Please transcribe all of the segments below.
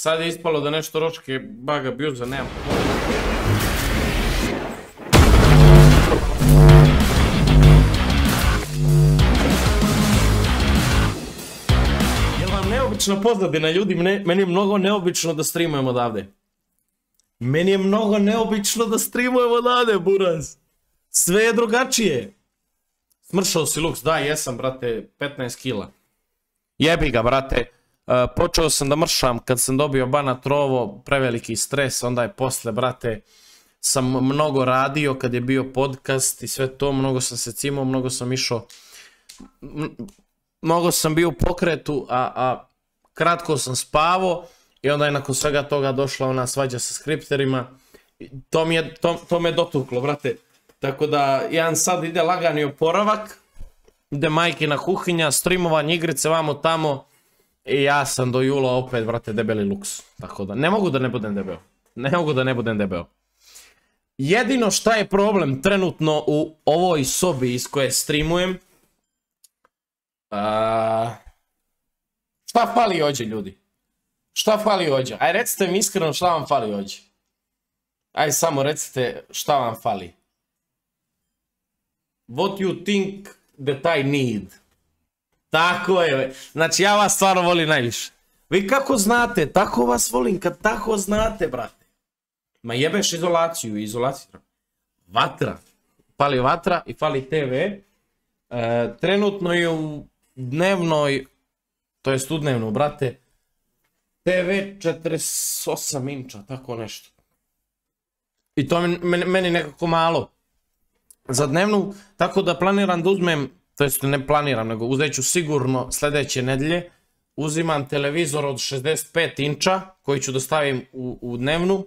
Sad je ispalo da nešto ročke baga bjuza, nemam Jel vam neobična pozadina ljudi? Meni je mnogo neobično da streamujem odavde. Meni je mnogo neobično da streamujem odavde, Buraz. Sve je drugačije. Smršao si Lux, da jesam brate, 15 kila. Jebi ga brate. E, počeo sam da mršam kad sam dobio Bana Trovo, preveliki stres, onda je posle, brate, sam mnogo radio kad je bio podcast i sve to, mnogo sam se cimao, mnogo sam išao, mnogo sam bio u pokretu, a, kratko sam spavao i onda je nakon svega toga došla ona svađa sa skripterima. To, me je, dotuklo, brate. Tako da, jedan sad ide lagani oporavak, ide na kuhinja, streamovanje, igrice, vamo tamo, E, ja sam do jula opet, brate, debeli luks. Tako da, ne mogu da ne budem debel. Ne mogu da ne budem debel. Jedino šta je problem trenutno u ovoj sobi iz koje streamujem. Šta fali ođe, ljudi? Šta fali ođe? Aj, recite mi iskreno šta vam fali ođe. Aj, samo recite šta vam fali. What you think that I need? Tako je, znači ja vas stvarno volim najviše. Vi kako znate, tako vas volim, kad tako znate, brate. Ma jebeš izolaciju, izolaciju. Vatra. pali vatra i pali TV. E, trenutno je u dnevnoj, to je studnevno, brate, TV 48 inča, tako nešto. I to meni, meni nekako malo. Za dnevnu, tako da planiram da uzmem to jest ne planiram, nego uzet ću sigurno sljedeće nedlje. Uzimam televizor od 65 inča koji ću dostavim u, u dnevnu,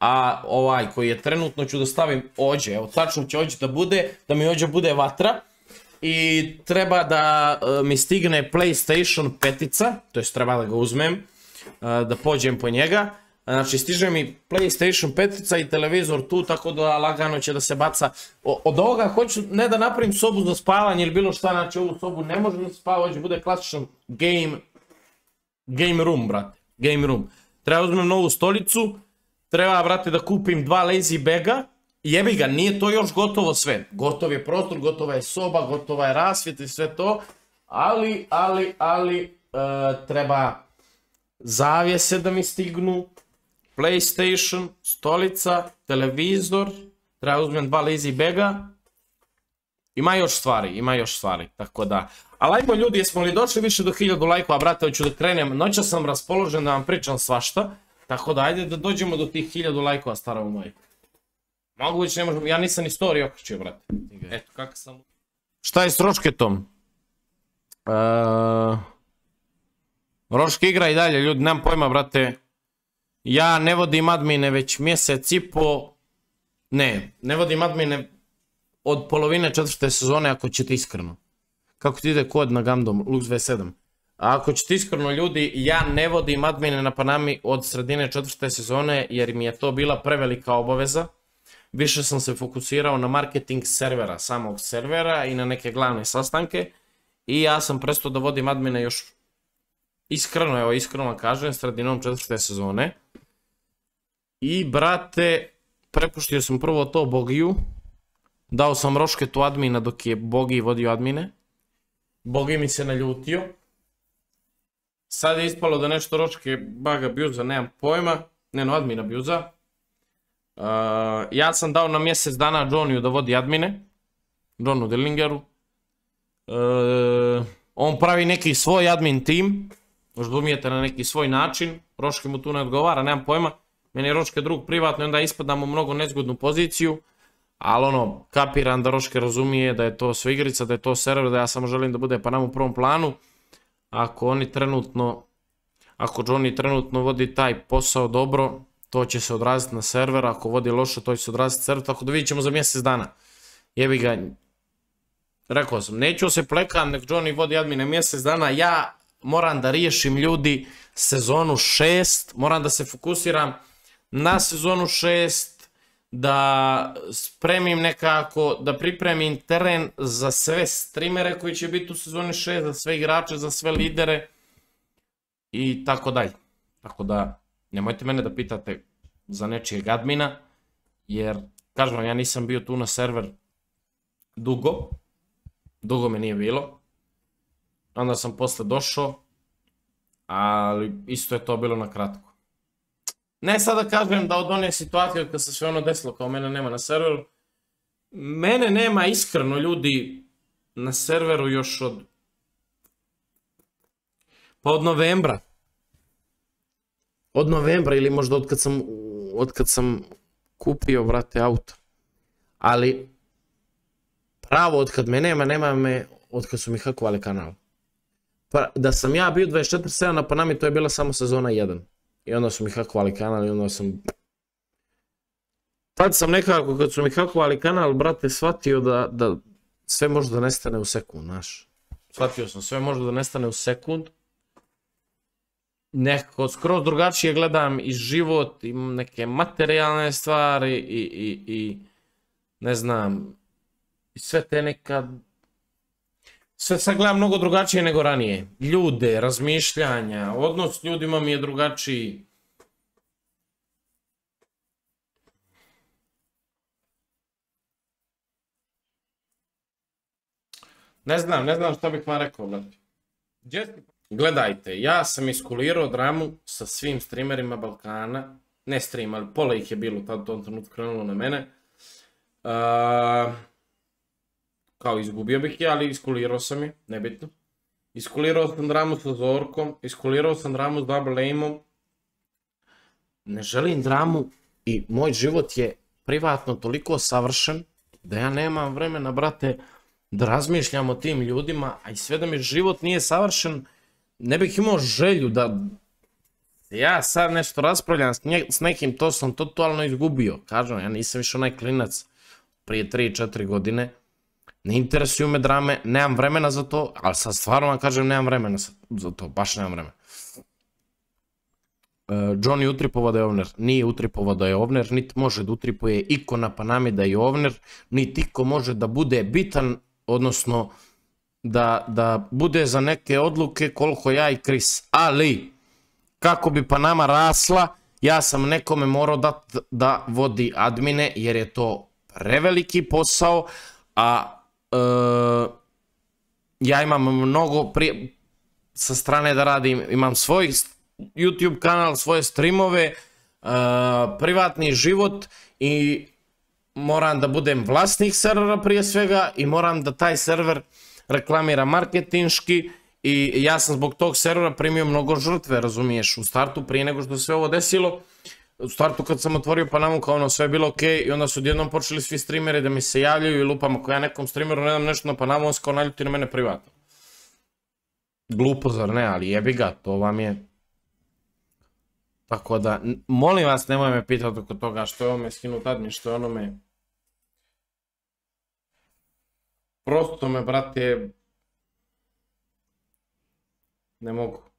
a ovaj koji je trenutno ću dostavim ođe, evo tačno će ođe da bude, da mi ođe bude vatra. I treba da e, mi stigne PlayStation petica, to jest treba da ga uzmem, e, da pođem po njega. Znači stiže mi Playstation 5 i televizor tu, tako da lagano će da se baca. od ovoga hoću ne da napravim sobu za spavanje ili bilo šta, znači ovu sobu ne može da se hoće bude klasičan game, game room, brate. Game room. Treba uzmem novu stolicu, treba, brate, da kupim dva lazy baga. Jebi ga, nije to još gotovo sve. Gotov je prostor, gotova je soba, gotova je rasvjet i sve to. Ali, ali, ali, e, treba zavijese da mi stignu, PlayStation, stolica, televizor, treba uzmem dva lazy bega, Ima još stvari, ima još stvari, tako da. Ali ajmo ljudi, jesmo li došli više do 1000 lajkova, brate, hoću da krenem. Noća sam raspoložen da vam pričam svašta, tako da ajde da dođemo do tih 1000 lajkova, staro moj. Moguće ne možemo, ja nisam ni story okrećio, brate. Eto, kak sam... Šta je s Rošketom? Eee... Roške igra i dalje, ljudi, nemam pojma, brate. Ja ne vodim admine već mjesec i po... Ne, ne vodim admine od polovine četvrte sezone ako će ti iskreno. Kako ti ide kod na Gamdom, Lux V7? A ako ćete iskreno ljudi, ja ne vodim admine na Panami od sredine četvrte sezone jer mi je to bila prevelika obaveza. Više sam se fokusirao na marketing servera, samog servera i na neke glavne sastanke. I ja sam prestao da vodim admine još iskreno, evo iskreno vam kažem, sredinom četvrte sezone. I brate, prepuštio sam prvo to Bogiju. Dao sam roške rošketu admina dok je Bogi vodio admine. Bogi mi se naljutio. Sad je ispalo da nešto roške baga bjuza, nemam pojma. Ne no, admina bjuza. Uh, ja sam dao na mjesec dana Johnnyu da vodi admine. Johnu Dillingeru. Uh, on pravi neki svoj admin tim. Možda umijete na neki svoj način. Roške mu tu ne odgovara, nemam pojma. Meni Roške drug privatno i onda ispadam u mnogo nezgodnu poziciju. Ali ono, kapiram da Roške razumije da je to sve igrica, da je to server, da ja samo želim da bude pa nam u prvom planu. Ako oni trenutno, ako Johnny trenutno vodi taj posao dobro, to će se odraziti na server, ako vodi loše, to će se odraziti server, tako da vidit ćemo za mjesec dana. Jebi ga, rekao sam, neću se plekam, nek Johnny vodi admine mjesec dana, ja moram da riješim ljudi sezonu 6, moram da se fokusiram na sezonu 6, da spremim nekako, da pripremim teren za sve streamere koji će biti u sezoni 6, za sve igrače, za sve lidere i tako dalje. Tako da, nemojte mene da pitate za nečijeg admina, jer, kažem vam, ja nisam bio tu na server dugo, dugo me nije bilo, onda sam posle došao, ali isto je to bilo na kratko. Ne sad da kažem da od one situacije kad se sve ono desilo kao mene nema na serveru. Mene nema iskreno ljudi na serveru još od... Pa od novembra. Od novembra ili možda od kad sam, od kad sam kupio, vrate auto. Ali, pravo, od kad me nema, nema me od kad su mi hakovali kanal. Pa, da sam ja bio 24h7 na Panami, to je bila samo sezona 1. I onda su mi hakovali kanal i onda sam... Tad sam nekako, kad su mi hakovali kanal, brate, shvatio da, da sve može da nestane u sekund, znaš. Shvatio sam, sve može da nestane u sekund. Nekako skroz drugačije gledam i život, i neke materijalne stvari, i, ne znam, i sve te nekad sve sad gledam mnogo drugačije nego ranije. Ljude, razmišljanja, odnos s ljudima mi je drugačiji. Ne znam, ne znam šta bih vam rekao, Gledajte, ja sam iskulirao dramu sa svim streamerima Balkana. Ne stream, ali pola ih je bilo tad u tom trenutku krenulo na mene. Eee... Kao izgubio bih je, ali iskulirao sam je, nebitno. Iskulirao sam dramu sa Zorkom, iskulirao sam dramu s Double Aimom. Ne želim dramu i moj život je privatno toliko savršen da ja nemam vremena, brate, da razmišljam o tim ljudima, a i sve da mi život nije savršen, ne bih imao želju da ja sad nešto raspravljam s nekim, to sam totalno izgubio. Kažem, ja nisam više onaj klinac prije 3-4 godine ne interesuju me drame, nemam vremena za to, ali sad stvarno vam kažem nemam vremena za to, baš nemam vremena. E, Johnny utripova da je ovner. Nije utripova da je ovner, niti može da utripuje iko na Panami da je ovner, niti iko može da bude bitan, odnosno da, da bude za neke odluke koliko ja i Kris. Ali, kako bi Panama rasla, ja sam nekome morao da vodi admine jer je to preveliki posao, a Eh, ja imam mnogo prije, sa strane da radim, imam svoj YouTube kanal, svoje streamove, eh, privatni život i moram da budem vlasnik servera prije svega i moram da taj server reklamira marketinški i ja sam zbog tog servera primio mnogo žrtve, razumiješ, u startu prije nego što se ovo desilo u startu kad sam otvorio Panamu kao ono sve je bilo okej i onda su odjednom počeli svi streameri da mi se javljaju i lupam ako ja nekom streameru ne dam nešto na Panamu on se kao naljuti na mene privatno. Glupo zar ne, ali jebi ga, to vam je. Tako da, molim vas nemoj me pitati oko toga što je me skinut admin, što je me. Prosto me, brate, ne mogu.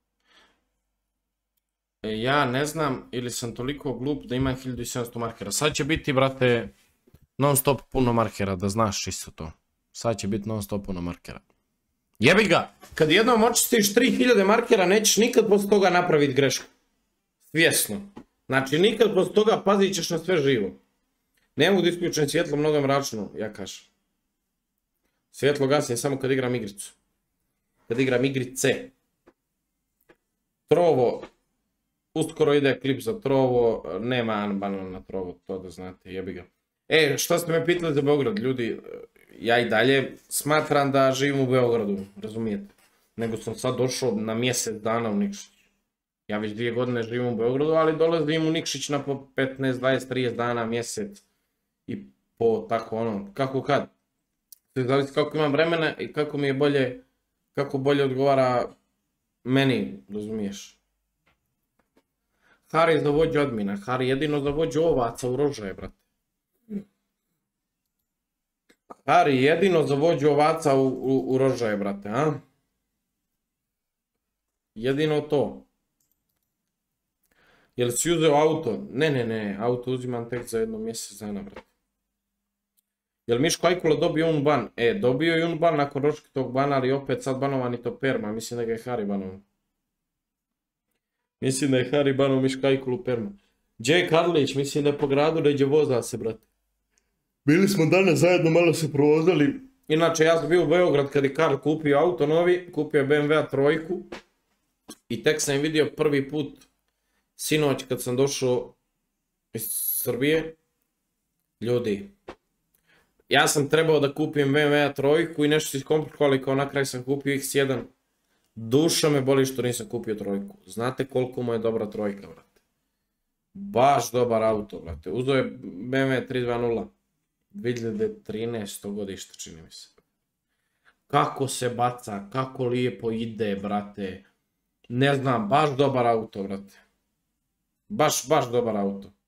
E, ja ne znam, ili sam toliko glup da imam 1700 markera. Sad će biti, brate, non stop puno markera, da znaš isto to. Sad će biti non stop puno markera. Jebi ga! Kad jednom očistiš 3000 markera, nećeš nikad posle toga napraviti grešku. Svjesno. Znači, nikad posle toga pazit ćeš na sve živo. Ne mogu da isključujem svjetlo mnogo mračno, ja kažem. Svjetlo gasim samo kad igram igricu. Kad igram igrice. Trovo, uskoro ide klip za trovo, nema Anban na trovo, to da znate, jebi ga. E, što ste me pitali za Beograd, ljudi, ja i dalje smatram da živim u Beogradu, razumijete? Nego sam sad došao na mjesec dana u Nikšić. Ja već dvije godine živim u Beogradu, ali dolazim u Nikšić na po 15, 20, 30 dana, mjesec. I po tako ono, kako kad. zavisno kako imam vremena i kako mi je bolje, kako bolje odgovara meni, razumiješ? Harry je za vođu admina. jedino za vođu ovaca u rožaje, brate. Harry jedino za vođu ovaca u, u, rožaje, brate, a? Jedino to. Jel si uzeo auto? Ne, ne, ne, auto uzimam tek za jedno mjesec dana, brate. Jel Miško Ajkula dobio un ban? E, dobio je un ban nakon roške tog bana, ali opet sad banovan i to perma, mislim da ga je Hari banovan. Mislim da je Harry Miškajku u Kuluperma. Jay Karlić, mislim da je po gradu da voza se, brate. Bili smo danas zajedno, malo se provozali. Inače, ja sam bio u Beograd kad je Karl kupio auto novi, kupio BMW trojku. I tek sam vidio prvi put, sinoć kad sam došao iz Srbije. Ljudi, ja sam trebao da kupim BMW trojku i nešto se iskomplikovali kao na kraj sam kupio X1 Duša me boli što nisam kupio trojku. Znate koliko mu je dobra trojka, brate. Baš dobar auto, brate. Uzeo je BMW 320. 2013. godište, čini mi se. Kako se baca, kako lijepo ide, brate. Ne znam, baš dobar auto, vrate. Baš, baš dobar auto.